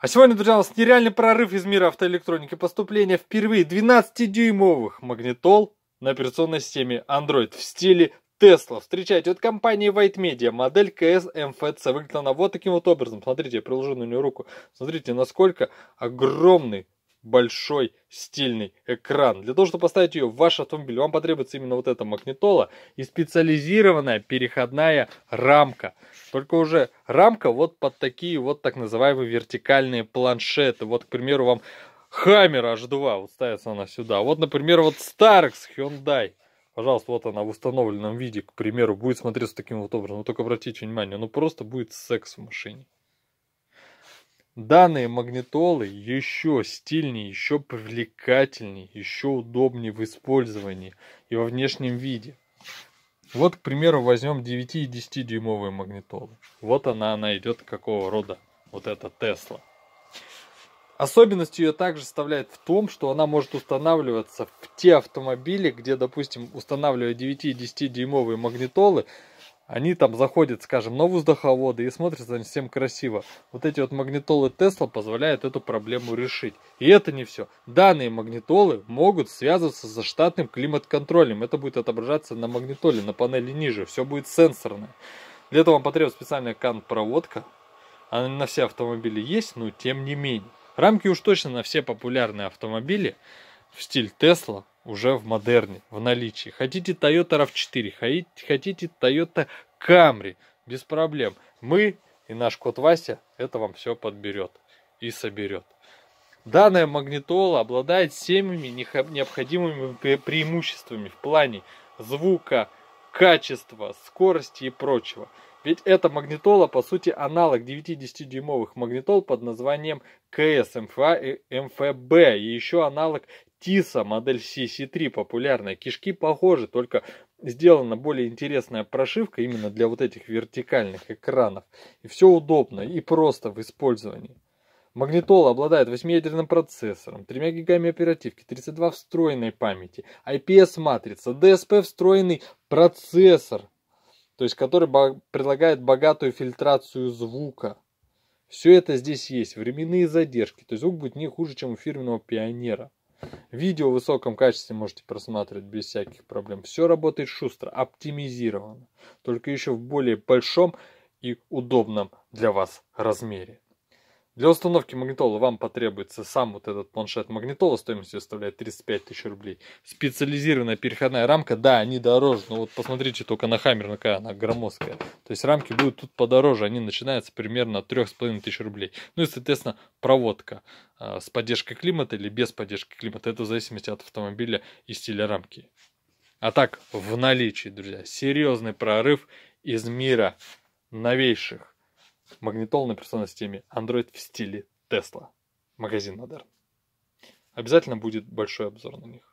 А сегодня, друзья, у нас нереальный прорыв из мира автоэлектроники. Поступление впервые 12-дюймовых магнитол на операционной системе Android в стиле Tesla. Встречайте, от компании White Media модель КС МФЦ. Выглядит она вот таким вот образом. Смотрите, я приложу на нее руку. Смотрите, насколько огромный большой стильный экран. Для того, чтобы поставить ее в ваш автомобиль, вам потребуется именно вот эта магнитола и специализированная переходная рамка. Только уже рамка вот под такие вот так называемые вертикальные планшеты. Вот, к примеру, вам Хаммер H2, вот ставится она сюда. Вот, например, вот Starex Hyundai. Пожалуйста, вот она в установленном виде, к примеру, будет смотреться таким вот образом. Но только обратите внимание, ну просто будет секс в машине. Данные магнитолы еще стильнее, еще привлекательнее, еще удобнее в использовании и во внешнем виде. Вот, к примеру, возьмем 9 и 10 дюймовые магнитолы. Вот она, она идет какого рода, вот эта Тесла. Особенность ее также составляет в том, что она может устанавливаться в те автомобили, где, допустим, устанавливая 9 и 10 дюймовые магнитолы, они там заходят, скажем, на воздуховоды и смотрятся они всем красиво. Вот эти вот магнитолы Тесла позволяют эту проблему решить. И это не все. Данные магнитолы могут связываться со штатным климат-контролем. Это будет отображаться на магнитоле, на панели ниже. Все будет сенсорное. Для этого вам потребуется специальная кан-проводка. Она на все автомобили есть, но тем не менее. Рамки уж точно на все популярные автомобили в стиль Тесла уже в модерне, в наличии. Хотите Toyota RAV4, хотите Toyota Camry, без проблем. Мы и наш кот Вася это вам все подберет и соберет. Данная магнитола обладает всеми необходимыми преимуществами в плане звука, качества, скорости и прочего. Ведь эта магнитола, по сути, аналог 90-дюймовых магнитол под названием КС и МФБ, и еще аналог ТИСа модель CC3 популярная. Кишки похожи, только сделана более интересная прошивка именно для вот этих вертикальных экранов. И все удобно и просто в использовании. Магнитола обладает 8-ядерным процессором, 3 гигами оперативки, 32 встроенной памяти, IPS-матрица, DSP встроенный процессор, то есть который предлагает богатую фильтрацию звука. Все это здесь есть, временные задержки, то есть звук будет не хуже, чем у фирменного пионера. Видео в высоком качестве можете просматривать без всяких проблем. Все работает шустро, оптимизировано, только еще в более большом и удобном для вас размере. Для установки магнитола вам потребуется сам вот этот планшет магнитола, стоимостью составляет 35 тысяч рублей. Специализированная переходная рамка, да, они дороже, но вот посмотрите только на Хаммер, какая она громоздкая. То есть рамки будут тут подороже, они начинаются примерно от 3,5 тысяч рублей. Ну и, соответственно, проводка а, с поддержкой климата или без поддержки климата, это в зависимости от автомобиля и стиля рамки. А так, в наличии, друзья, серьезный прорыв из мира новейших магнитолная на персональной системе, Android в стиле Tesla. Магазин Модерн. Обязательно будет большой обзор на них.